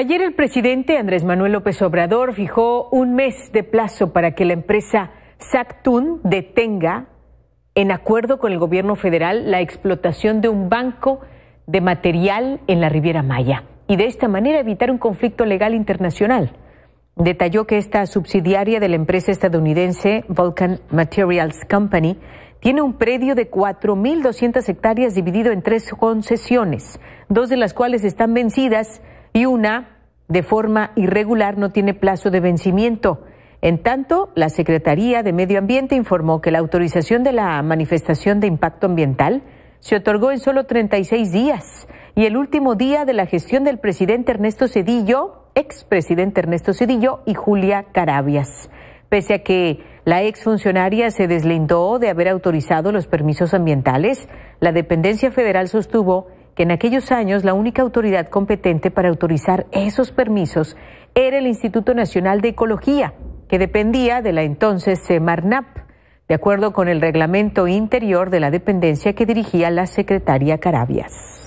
Ayer el presidente Andrés Manuel López Obrador fijó un mes de plazo para que la empresa Sactun detenga, en acuerdo con el gobierno federal, la explotación de un banco de material en la Riviera Maya y de esta manera evitar un conflicto legal internacional. Detalló que esta subsidiaria de la empresa estadounidense Vulcan Materials Company tiene un predio de 4.200 hectáreas dividido en tres concesiones, dos de las cuales están vencidas y una de forma irregular no tiene plazo de vencimiento. En tanto, la Secretaría de Medio Ambiente informó que la autorización de la manifestación de impacto ambiental se otorgó en solo 36 días y el último día de la gestión del presidente Ernesto Cedillo, expresidente Ernesto Cedillo y Julia Carabias. Pese a que la exfuncionaria se deslindó de haber autorizado los permisos ambientales, la dependencia federal sostuvo en aquellos años la única autoridad competente para autorizar esos permisos era el Instituto Nacional de Ecología, que dependía de la entonces CEMARNAP, de acuerdo con el reglamento interior de la dependencia que dirigía la secretaria Carabias.